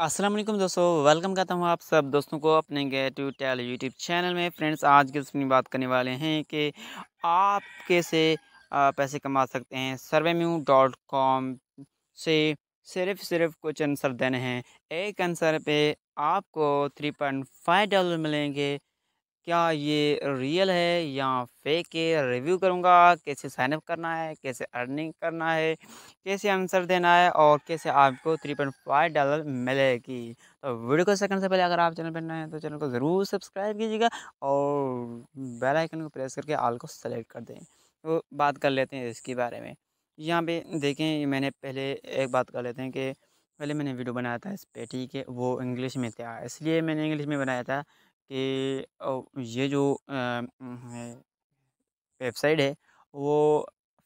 अस्सलाम वालेकुम दोस्तों वेलकम करता हूँ आप सब दोस्तों को अपने get to tell YouTube channel में फ्रेंड्स आज की उसमें बात करने वाले हैं कि आप कैसे पैसे कमा सकते हैं सर्वेम्यू डॉट कॉम से सिर्फ सिर्फ कुछ आंसर देने हैं एक आंसर पे आपको थ्री पॉइंट फाइव डॉलर मिलेंगे क्या ये रियल है या फेक है रिव्यू करूँगा कैसे साइनअप करना है कैसे अर्निंग करना है कैसे आंसर देना है और कैसे आपको थ्री पॉइंट फाइव डॉलर मिलेगी तो वीडियो को सेकंड से पहले अगर आप चैनल पर नए हैं तो चैनल को ज़रूर सब्सक्राइब कीजिएगा और बेल आइकन को प्रेस करके आल को सेलेक्ट कर दें तो बात कर लेते हैं इसके बारे में यहाँ पर देखें मैंने पहले एक बात कर लेते हैं कि पहले मैंने वीडियो बनाया था इस पर ठीक है वो इंग्लिश में था इसलिए मैंने इंग्लिश में बनाया था कि ये जो वेबसाइट है वो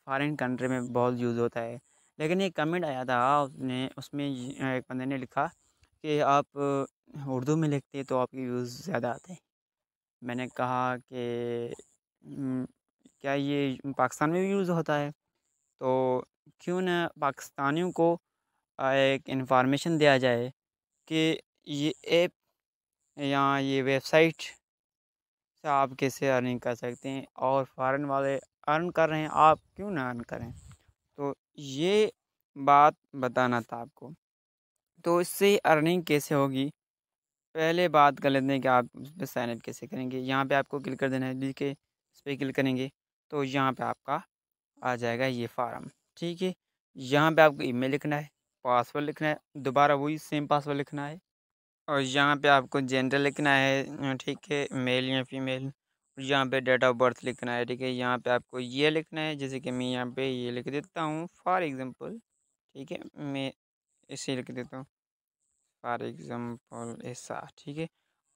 फॉरेन कंट्री में बहुत यूज़ होता है लेकिन एक कमेंट आया था उसने उसमें एक बंदे ने लिखा कि आप उर्दू में लिखते हैं तो आपके व्यूज़ ज़्यादा आते हैं मैंने कहा कि क्या ये पाकिस्तान में भी यूज़ होता है तो क्यों ना पाकिस्तानियों को एक इन्फॉर्मेशन दिया जाए कि ये ऐप या ये वेबसाइट से आप कैसे अर्निंग कर सकते हैं और फॉरेन वाले अर्न कर रहे हैं आप क्यों ना अर्न करें तो ये बात बताना था आपको तो इससे अर्निंग कैसे होगी पहले बात कर लेते हैं कि आप उस पर साइनअप कैसे करेंगे यहाँ पे आपको क्लिक कर देना है लिख के इस पर क्लिक करेंगे तो यहाँ पे आपका आ जाएगा ये फार्म ठीक है यहाँ पे आपको ईमेल लिखना है पासवर्ड लिखना है दोबारा वही सेम पासवर्ड लिखना है और यहाँ पे आपको जेंडर लिखना है ठीक है मेल या फीमेल यहाँ पे डेट ऑफ बर्थ लिखना है ठीक है यहाँ पे आपको ये लिखना है जैसे कि मैं यहाँ पे ये लिख देता हूँ फॉर एग्ज़ाम्पल ठीक है मैं इसे लिख देता हूँ फॉर एग्ज़ाम्पल ऐसा ठीक है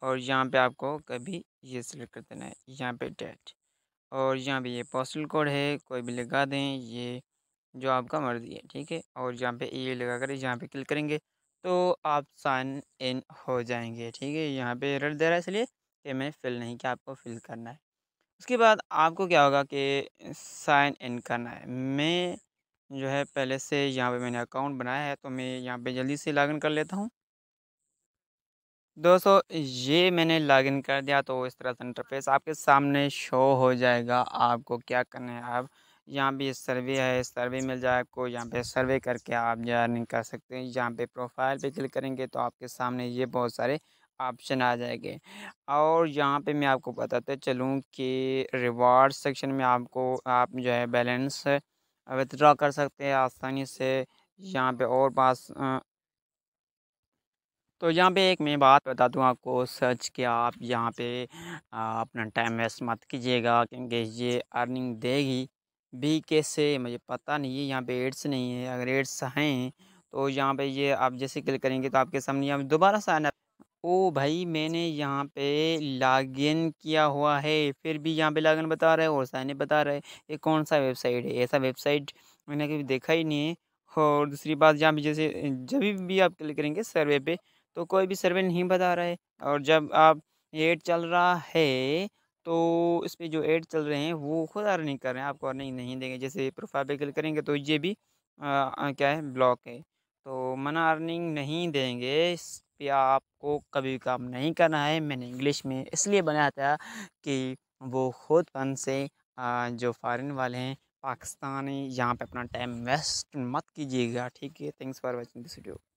और यहाँ पे आपको कभी ये सिलेक्ट कर देना है यहाँ पे डेट और यहाँ पे ये पोस्टल कोड है कोई भी लगा दें ये जो आपका मर्ज़ी है ठीक है और यहाँ पे ये लगा कर यहाँ पे क्लिक करेंगे तो आप साइन इन हो जाएंगे ठीक है यहाँ पे एरर दे रहा है इसलिए कि मैंने फिल नहीं किया आपको फिल करना है उसके बाद आपको क्या होगा कि साइन इन करना है मैं जो है पहले से यहाँ पे मैंने अकाउंट बनाया है तो मैं यहाँ पे जल्दी से लॉगिन कर लेता हूँ दोस्तों ये मैंने लॉगिन कर दिया तो इस तरह से इंटरफेस आपके सामने शो हो जाएगा आपको क्या करना है आप यहाँ भी सर्वे है सर्वे मिल जाए आपको यहाँ पे सर्वे करके आप जो अर्निंग कर सकते हैं यहाँ पे प्रोफाइल पे क्लिक करेंगे तो आपके सामने ये बहुत सारे ऑप्शन आ जाएंगे और यहाँ पे मैं आपको बताते चलूँ कि रिवार्ड सेक्शन में आपको आप जो है बैलेंस विदड्रा कर सकते हैं आसानी से यहाँ पे और पास तो यहाँ पे एक मैं बात बता दूँ आपको सर्च के आप यहाँ पे अपना टाइम वेस्ट मत कीजिएगा क्योंकि ये अर्निंग देगी भी कैसे मुझे पता नहीं है यहाँ पे एड्स नहीं है अगर एड्स हैं तो यहाँ पे ये आप जैसे क्लिक करेंगे तो आपके सामने यहाँ दोबारा साइन अप ओ भाई मैंने यहाँ पे लॉगिन किया हुआ है फिर भी यहाँ पे लॉगिन बता रहा है और साइन बता रहा है ये कौन सा वेबसाइट है ऐसा वेबसाइट मैंने कभी देखा ही नहीं है और दूसरी बात यहाँ पे जैसे जब भी आप क्लिक करेंगे सर्वे पे तो कोई भी सर्वे नहीं बता रहा है और जब आप एड चल रहा है तो इस पर जो एड चल रहे हैं वो खुद अर्निंग कर रहे हैं आपको अर्निंग नहीं देंगे जैसे प्रोफाइल पे क्लिक करेंगे तो ये भी आ, क्या है ब्लॉक है तो मना अर्निंग नहीं देंगे इस पर आपको कभी काम नहीं करना है मैंने इंग्लिश में इसलिए बनाया था कि वो खुद पन से आ, जो फॉरन वाले हैं पाकिस्तानी यहाँ पे अपना टाइम वेस्ट मत कीजिएगा ठीक है thanks for watching this video